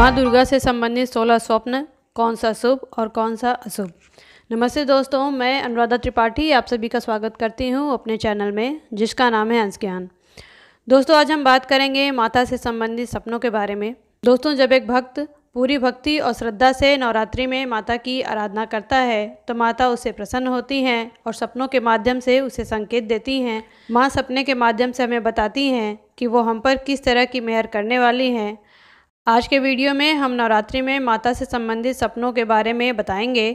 माँ दुर्गा से संबंधित सोलह स्वप्न कौन सा शुभ और कौन सा अशुभ नमस्ते दोस्तों मैं अनुराधा त्रिपाठी आप सभी का स्वागत करती हूँ अपने चैनल में जिसका नाम है अंश ज्ञान दोस्तों आज हम बात करेंगे माता से संबंधित सपनों के बारे में दोस्तों जब एक भक्त पूरी भक्ति और श्रद्धा से नवरात्रि में माता की आराधना करता है तो माता उससे प्रसन्न होती हैं और सपनों के माध्यम से उसे संकेत देती हैं माँ सपने के माध्यम से हमें बताती हैं कि वो हम पर किस तरह की मेहर करने वाली हैं आज के वीडियो में हम नवरात्रि में माता से संबंधित सपनों के बारे में बताएंगे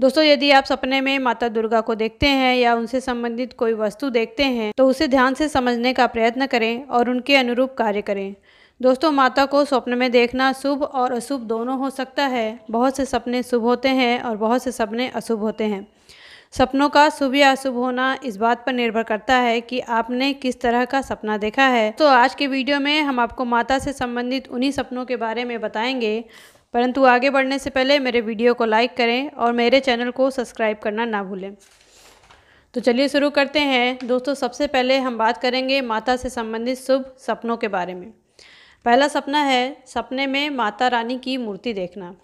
दोस्तों यदि आप सपने में माता दुर्गा को देखते हैं या उनसे संबंधित कोई वस्तु देखते हैं तो उसे ध्यान से समझने का प्रयत्न करें और उनके अनुरूप कार्य करें दोस्तों माता को स्वप्न में देखना शुभ और अशुभ दोनों हो सकता है बहुत से सपने शुभ होते हैं और बहुत से सपने अशुभ होते हैं सपनों का शुभ या अशुभ होना इस बात पर निर्भर करता है कि आपने किस तरह का सपना देखा है तो आज के वीडियो में हम आपको माता से संबंधित उन्हीं सपनों के बारे में बताएंगे परंतु आगे बढ़ने से पहले मेरे वीडियो को लाइक करें और मेरे चैनल को सब्सक्राइब करना ना भूलें तो चलिए शुरू करते हैं दोस्तों सबसे पहले हम बात करेंगे माता से संबंधित शुभ सपनों के बारे में पहला सपना है सपने में माता रानी की मूर्ति देखना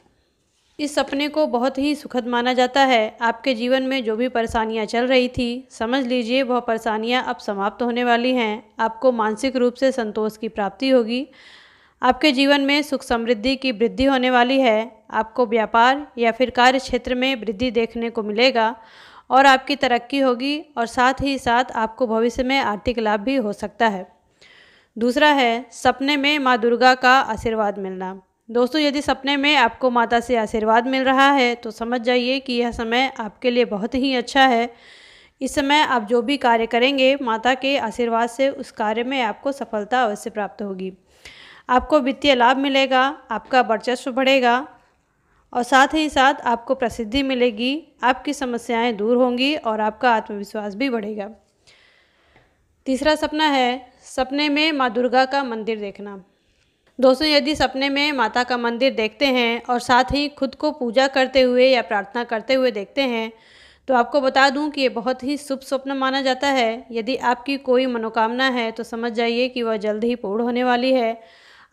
इस सपने को बहुत ही सुखद माना जाता है आपके जीवन में जो भी परेशानियां चल रही थी समझ लीजिए वह परेशानियां अब समाप्त होने वाली हैं आपको मानसिक रूप से संतोष की प्राप्ति होगी आपके जीवन में सुख समृद्धि की वृद्धि होने वाली है आपको व्यापार या फिर कार्य क्षेत्र में वृद्धि देखने को मिलेगा और आपकी तरक्की होगी और साथ ही साथ आपको भविष्य में आर्थिक लाभ भी हो सकता है दूसरा है सपने में माँ दुर्गा का आशीर्वाद मिलना दोस्तों यदि सपने में आपको माता से आशीर्वाद मिल रहा है तो समझ जाइए कि यह समय आपके लिए बहुत ही अच्छा है इस समय आप जो भी कार्य करेंगे माता के आशीर्वाद से उस कार्य में आपको सफलता अवश्य प्राप्त होगी आपको वित्तीय लाभ मिलेगा आपका वर्चस्व बढ़ेगा और साथ ही साथ आपको प्रसिद्धि मिलेगी आपकी समस्याएं दूर होंगी और आपका आत्मविश्वास भी बढ़ेगा तीसरा सपना है सपने में माँ दुर्गा का मंदिर देखना दोस्तों यदि सपने में माता का मंदिर देखते हैं और साथ ही खुद को पूजा करते हुए या प्रार्थना करते हुए देखते हैं तो आपको बता दूं कि ये बहुत ही शुभ स्वप्न माना जाता है यदि आपकी कोई मनोकामना है तो समझ जाइए कि वह जल्द ही पूर्ण होने वाली है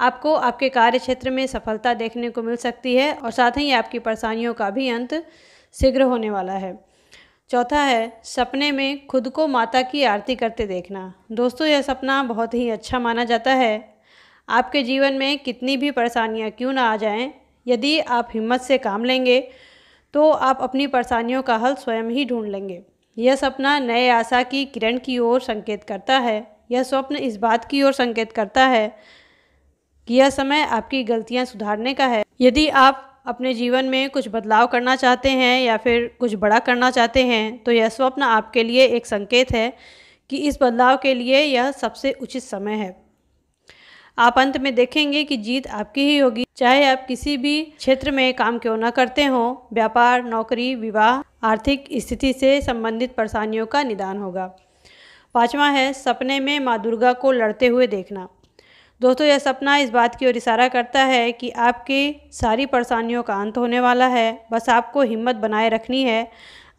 आपको आपके कार्य क्षेत्र में सफलता देखने को मिल सकती है और साथ ही आपकी परेशानियों का भी अंत शीघ्र होने वाला है चौथा है सपने में खुद को माता की आरती करते देखना दोस्तों यह सपना बहुत ही अच्छा माना जाता है आपके जीवन में कितनी भी परेशानियाँ क्यों ना आ जाएं यदि आप हिम्मत से काम लेंगे तो आप अपनी परेशानियों का हल स्वयं ही ढूंढ लेंगे यह सपना नए आशा की किरण की ओर संकेत करता है यह स्वप्न इस बात की ओर संकेत करता है कि यह समय आपकी गलतियां सुधारने का है यदि आप अपने जीवन में कुछ बदलाव करना चाहते हैं या फिर कुछ बड़ा करना चाहते हैं तो यह स्वप्न आपके लिए एक संकेत है कि इस बदलाव के लिए यह सबसे उचित समय है आप अंत में देखेंगे कि जीत आपकी ही होगी चाहे आप किसी भी क्षेत्र में काम क्यों न करते हों व्यापार नौकरी विवाह आर्थिक स्थिति से संबंधित परेशानियों का निदान होगा पाँचवा है सपने में माँ दुर्गा को लड़ते हुए देखना दोस्तों यह सपना इस बात की ओर इशारा करता है कि आपकी सारी परेशानियों का अंत होने वाला है बस आपको हिम्मत बनाए रखनी है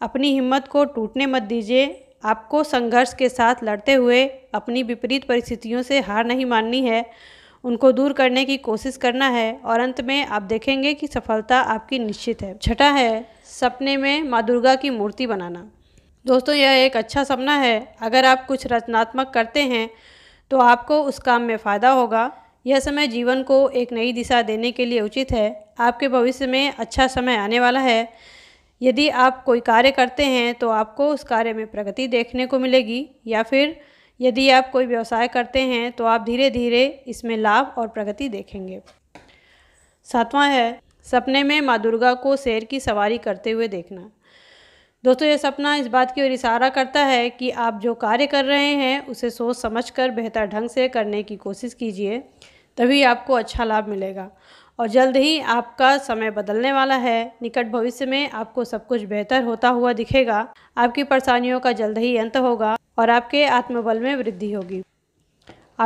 अपनी हिम्मत को टूटने मत दीजिए आपको संघर्ष के साथ लड़ते हुए अपनी विपरीत परिस्थितियों से हार नहीं माननी है उनको दूर करने की कोशिश करना है और अंत में आप देखेंगे कि सफलता आपकी निश्चित है छठा है सपने में माँ दुर्गा की मूर्ति बनाना दोस्तों यह एक अच्छा सपना है अगर आप कुछ रचनात्मक करते हैं तो आपको उस काम में फ़ायदा होगा यह समय जीवन को एक नई दिशा देने के लिए उचित है आपके भविष्य में अच्छा समय आने वाला है यदि आप कोई कार्य करते हैं तो आपको उस कार्य में प्रगति देखने को मिलेगी या फिर यदि आप कोई व्यवसाय करते हैं तो आप धीरे धीरे इसमें लाभ और प्रगति देखेंगे सातवां है सपने में माँ दुर्गा को शेर की सवारी करते हुए देखना दोस्तों ये सपना इस बात की ओर इशारा करता है कि आप जो कार्य कर रहे हैं उसे सोच समझ कर बेहतर ढंग से करने की कोशिश कीजिए तभी आपको अच्छा लाभ मिलेगा और जल्द ही आपका समय बदलने वाला है निकट भविष्य में आपको सब कुछ बेहतर होता हुआ दिखेगा आपकी परेशानियों का जल्द ही अंत होगा और आपके आत्मबल में वृद्धि होगी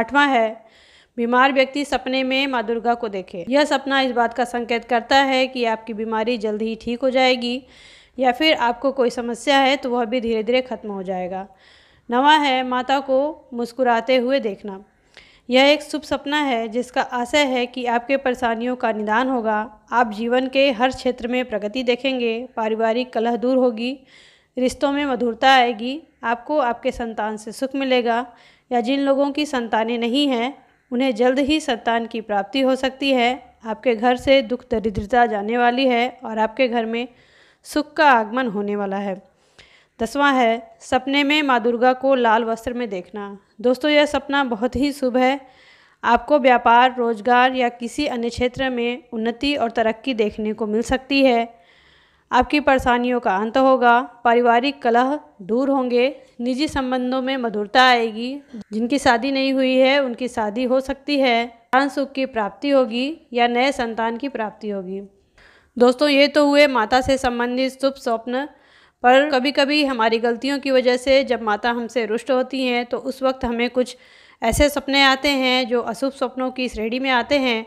आठवां है बीमार व्यक्ति सपने में माँ दुर्गा को देखे यह सपना इस बात का संकेत करता है कि आपकी बीमारी जल्द ही ठीक हो जाएगी या फिर आपको कोई समस्या है तो वह भी धीरे धीरे खत्म हो जाएगा नवा है माता को मुस्कुराते हुए देखना यह एक शुभ सपना है जिसका आशय है कि आपके परेशानियों का निदान होगा आप जीवन के हर क्षेत्र में प्रगति देखेंगे पारिवारिक कलह दूर होगी रिश्तों में मधुरता आएगी आपको आपके संतान से सुख मिलेगा या जिन लोगों की संतानें नहीं हैं उन्हें जल्द ही संतान की प्राप्ति हो सकती है आपके घर से दुख दरिद्रता जाने वाली है और आपके घर में सुख का आगमन होने वाला है दसवां है सपने में माँ दुर्गा को लाल वस्त्र में देखना दोस्तों यह सपना बहुत ही शुभ है आपको व्यापार रोजगार या किसी अन्य क्षेत्र में उन्नति और तरक्की देखने को मिल सकती है आपकी परेशानियों का अंत होगा पारिवारिक कलह दूर होंगे निजी संबंधों में मधुरता आएगी जिनकी शादी नहीं हुई है उनकी शादी हो सकती है धन सुख की प्राप्ति होगी या नए संतान की प्राप्ति होगी दोस्तों ये तो हुए माता से संबंधित शुभ स्वप्न पर कभी कभी हमारी गलतियों की वजह से जब माता हमसे रुष्ट होती हैं तो उस वक्त हमें कुछ ऐसे सपने आते हैं जो अशुभ सपनों की श्रेणी में आते हैं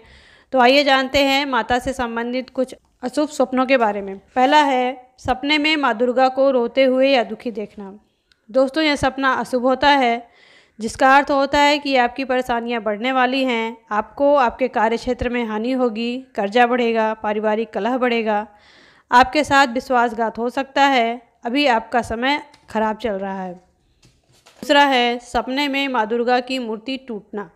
तो आइए जानते हैं माता से संबंधित कुछ अशुभ सपनों के बारे में पहला है सपने में माँ दुर्गा को रोते हुए या दुखी देखना दोस्तों यह सपना अशुभ होता है जिसका अर्थ होता है कि आपकी परेशानियाँ बढ़ने वाली हैं आपको आपके कार्य क्षेत्र में हानि होगी कर्जा बढ़ेगा पारिवारिक कलह बढ़ेगा आपके साथ विश्वासघात हो सकता है अभी आपका समय खराब चल रहा है दूसरा है सपने में माँ दुर्गा की मूर्ति टूटना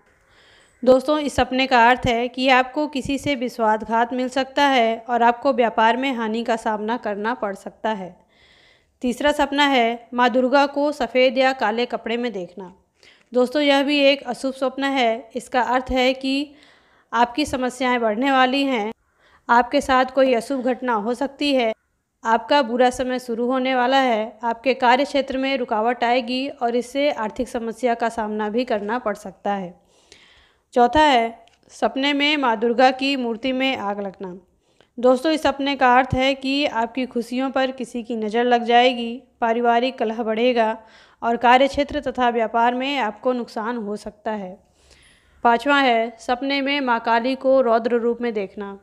दोस्तों इस सपने का अर्थ है कि आपको किसी से विश्वासघात मिल सकता है और आपको व्यापार में हानि का सामना करना पड़ सकता है तीसरा सपना है माँ दुर्गा को सफ़ेद या काले कपड़े में देखना दोस्तों यह भी एक अशुभ स्वप्न है इसका अर्थ है कि आपकी समस्याएं बढ़ने वाली हैं आपके साथ कोई अशुभ घटना हो सकती है आपका बुरा समय शुरू होने वाला है आपके कार्य क्षेत्र में रुकावट आएगी और इससे आर्थिक समस्या का सामना भी करना पड़ सकता है चौथा है सपने में माँ दुर्गा की मूर्ति में आग लगना दोस्तों इस सपने का अर्थ है कि आपकी खुशियों पर किसी की नज़र लग जाएगी पारिवारिक कलह बढ़ेगा और कार्य क्षेत्र तथा व्यापार में आपको नुकसान हो सकता है पाँचवा है सपने में माँ काली को रौद्र रूप में देखना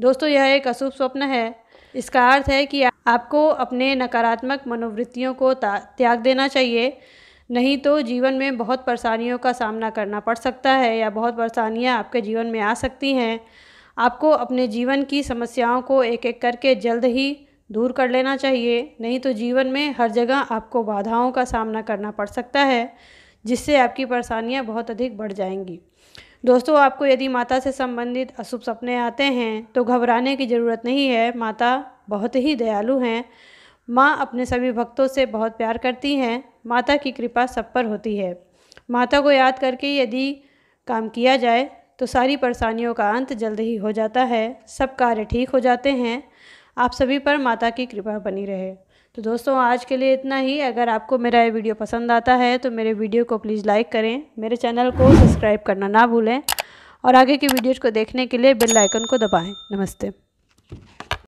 दोस्तों यह एक अशुभ स्वप्न है इसका अर्थ है कि आपको अपने नकारात्मक मनोवृत्तियों को त्याग देना चाहिए नहीं तो जीवन में बहुत परेशानियों का सामना करना पड़ सकता है या बहुत परेशानियाँ आपके जीवन में आ सकती हैं आपको अपने जीवन की समस्याओं को एक एक करके जल्द ही दूर कर लेना चाहिए नहीं तो जीवन में हर जगह आपको बाधाओं का सामना करना पड़ सकता है जिससे आपकी परेशानियाँ बहुत अधिक बढ़ जाएंगी दोस्तों आपको यदि माता से संबंधित अशुभ सपने आते हैं तो घबराने की ज़रूरत नहीं है माता बहुत ही दयालु हैं माँ अपने सभी भक्तों से बहुत प्यार करती हैं माता की कृपा सब पर होती है माता को याद करके यदि काम किया जाए तो सारी परेशानियों का अंत जल्द ही हो जाता है सब कार्य ठीक हो जाते हैं आप सभी पर माता की कृपा बनी रहे तो दोस्तों आज के लिए इतना ही अगर आपको मेरा ये वीडियो पसंद आता है तो मेरे वीडियो को प्लीज़ लाइक करें मेरे चैनल को सब्सक्राइब करना ना भूलें और आगे की वीडियोज़ को देखने के लिए बेल आइकन को दबाएं नमस्ते